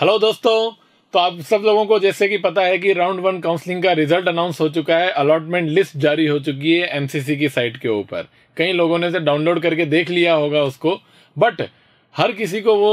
hello दोस्तों तो आप सब लोगों को जैसे कि पता है कि राउंड वन काउंसलिंग का रिजल्ट अनाउंस हो चुका है अलॉटमेंट लिस्ट जारी हो चुकी है एमसीसी की साइट के ऊपर कई लोगों ने डाउनलोड करके देख लिया होगा उसको बट हर किसी को वो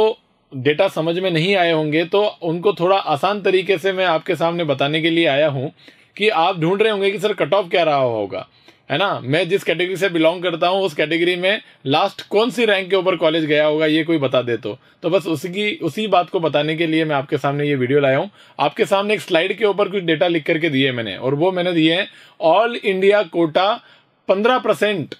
डेटा समझ में नहीं आए होंगे तो उनको थोड़ा आसान तरीके से मैं आपके सामने बताने के लिए आया हूँ कि आप ढूंढ रहे होंगे कि सर कट ऑफ क्या रहा होगा है ना मैं जिस कैटेगरी से बिलोंग करता हूँ उस कैटेगरी में लास्ट कौन सी रैंक के ऊपर कॉलेज गया होगा ये कोई बता दे तो तो बस उसकी उसी बात को बताने के लिए मैं आपके सामने ये वीडियो लाया हूँ आपके सामने एक स्लाइड के ऊपर कुछ डेटा लिख करके दिए मैंने और वो मैंने दिए हैं ऑल इंडिया कोटा पंद्रह परसेंट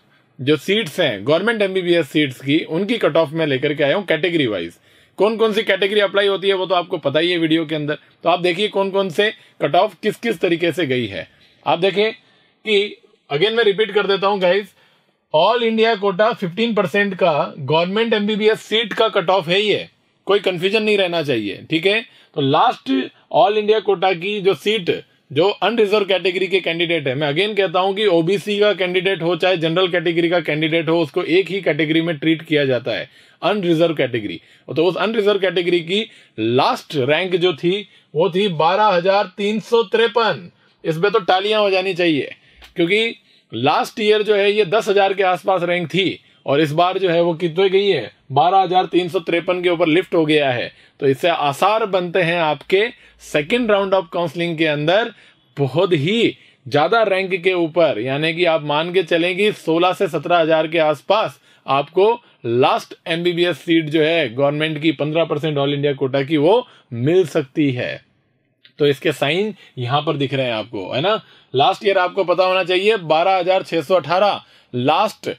जो सीट्स हैं गवर्नमेंट एमबीबीएस सीट्स की उनकी कट ऑफ में लेकर के आया हूँ कैटेगरी वाइज कौन कौन सी कैटेगरी अप्लाई होती है वो तो आपको पता ही है वीडियो के अंदर तो आप देखिए कौन कौन से कट ऑफ किस किस तरीके से गई है आप देखें कि अगेन मैं रिपीट कर देता हूं guys all India quota 15 percent का गवर्नमेंट एमबीबीएस सीट का कट ऑफ है ही है कोई कंफ्यूजन नहीं रहना चाहिए ठीक है तो लास्ट ऑल इंडिया कोटा की जो सीट जो अनरिजर्व कैटेगरी के कैंडिडेट है मैं अगेन कहता हूं कि ओबीसी का कैंडिडेट हो चाहे जनरल कैटेगरी का कैंडिडेट हो उसको एक ही कैटेगरी में ट्रीट किया जाता है अनरिजर्व कैटेगरी तो उस अनरिजर्व कैटेगरी की लास्ट रैंक जो थी वो थी बारह इसमें तो टालियां हो जानी चाहिए क्योंकि लास्ट ईयर जो है ये दस हजार के आसपास रैंक थी और इस बार जो है वो कितने गई है बारह हजार तीन सौ तिरपन के ऊपर लिफ्ट हो गया है तो इससे आसार बनते हैं आपके सेकेंड राउंड ऑफ काउंसलिंग के अंदर बहुत ही ज्यादा रैंक के ऊपर यानी कि आप मान के चलेंगी सोलह से सत्रह हजार के आसपास आपको लास्ट एमबीबीएस सीट जो है गवर्नमेंट की पंद्रह परसेंट ऑल इंडिया कोटा की वो मिल सकती है तो इसके साइन यहां पर दिख रहे हैं आपको है ना लास्ट ईयर आपको पता होना चाहिए बारह लास्ट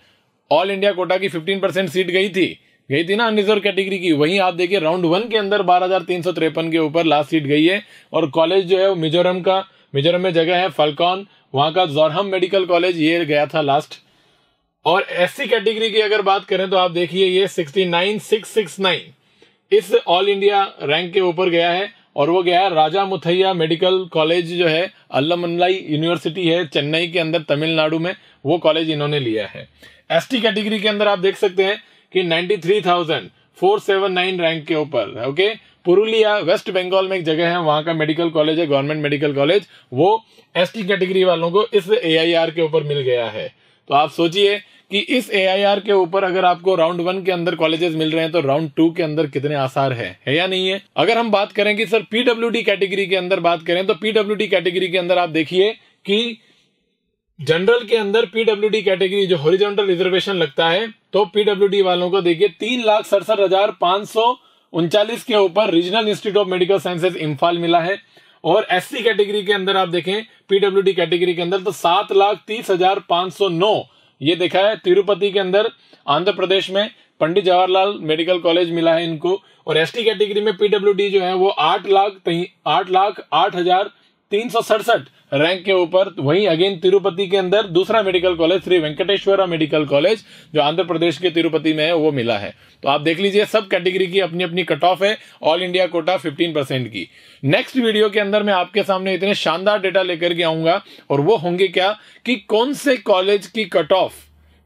ऑल इंडिया कोटा की 15 परसेंट सीट गई थी गई थी ना अनरिजर्व कैटेगरी की वहीं आप देखिए राउंड वन के अंदर बारह के ऊपर लास्ट सीट गई है और कॉलेज जो है वो मिजोरम का मिजोरम में जगह है फलकॉन वहां का जोरहम मेडिकल कॉलेज ये गया था लास्ट और एस कैटेगरी की अगर बात करें तो आप देखिए ये sixty nine six six nine इस ऑल इंडिया रैंक के ऊपर गया है और वो गया राजा मुथैया मेडिकल कॉलेज जो है अल्लमलाई यूनिवर्सिटी है चेन्नई के अंदर तमिलनाडु में वो कॉलेज इन्होंने लिया है एस कैटेगरी के अंदर आप देख सकते हैं कि ninety three thousand four seven nine rank के ऊपर ओके पुरुलिया वेस्ट बंगाल में एक जगह है वहां का मेडिकल कॉलेज है गवर्नमेंट मेडिकल कॉलेज वो एस कैटेगरी वालों को इस ए के ऊपर मिल गया है तो आप सोचिए कि इस एआईआर के ऊपर अगर आपको राउंड वन के अंदर कॉलेजेस मिल रहे हैं तो राउंड टू के अंदर कितने आसार है, है या नहीं है अगर हम बात करें कि सर पीडब्ल्यू कैटेगरी के अंदर बात करें तो पीडब्ल्यू कैटेगरी के अंदर आप देखिए कि जनरल के अंदर पीडब्ल्यू कैटेगरी जो हॉरिजॉन्टल रिजर्वेशन लगता है तो पीडब्ल्यूडी वालों को देखिए तीन लाख सड़सठ हजार पांच सौ उनचालीस के ऊपर regional institute of medical sciences Imphal मिला है और एससी कैटेगरी के अंदर आप देखें पीडब्ल्यू कैटेगरी के अंदर तो सात लाख तीस हजार पांच सौ नौ ये देखा है तिरुपति के अंदर आंध्र प्रदेश में पंडित जवाहरलाल मेडिकल कॉलेज मिला है इनको और एस कैटेगरी में पीडब्ल्यू जो है वो आठ लाख आठ लाख आठ हजार तीन सौ सड़सठ रैंक के ऊपर वहीं अगेन तिरुपति के अंदर दूसरा medical college Shri Venkateshwara medical college जो आंध्र प्रदेश के तिरुपति में है वो मिला है तो आप देख लीजिए सब कैटेगरी की अपनी अपनी कट ऑफ है ऑल इंडिया कोटा 15 परसेंट की नेक्स्ट वीडियो के अंदर मैं आपके सामने इतने शानदार डेटा लेकर के आऊंगा और वो होंगे क्या कि कौन से कॉलेज की कट ऑफ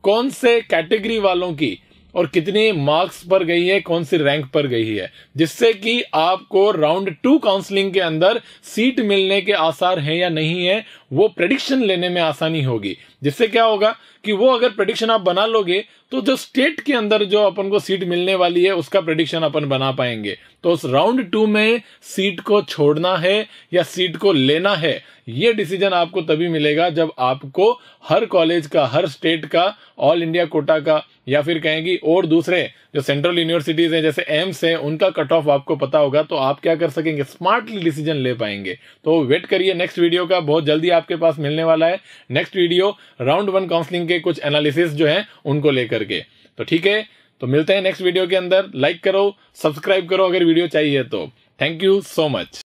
कौन से कैटेगरी वालों की और कितने मार्क्स पर गई है कौन सी रैंक पर गई है जिससे कि आपको राउंड टू काउंसलिंग के अंदर सीट मिलने के आसार हैं या नहीं है वो प्रडिक्शन लेने में आसानी होगी जिससे क्या होगा कि वो अगर प्रडिक्शन आप बना लोगे तो जो स्टेट के अंदर जो अपन को सीट मिलने वाली है उसका प्रडिक्शन अपन बना पाएंगे तो उस राउंड टू में सीट को छोड़ना है या सीट को लेना है ये डिसीजन आपको तभी मिलेगा जब आपको हर कॉलेज का हर स्टेट का ऑल इंडिया कोटा का या फिर कहेंगी और दूसरे जो सेंट्रल यूनिवर्सिटीज़ हैं जैसे एम्स हैं उनका कट ऑफ आपको पता होगा तो आप क्या कर सकेंगे स्मार्टली डिसीजन ले पाएंगे तो वेट करिए नेक्स्ट वीडियो का बहुत जल्दी आपके पास मिलने वाला है next video round one counselling के कुछ एनालिसिस जो है उनको लेकर के तो ठीक है तो मिलते हैं नेक्स्ट वीडियो के अंदर लाइक करो सब्सक्राइब करो अगर वीडियो चाहिए तो थैंक यू सो मच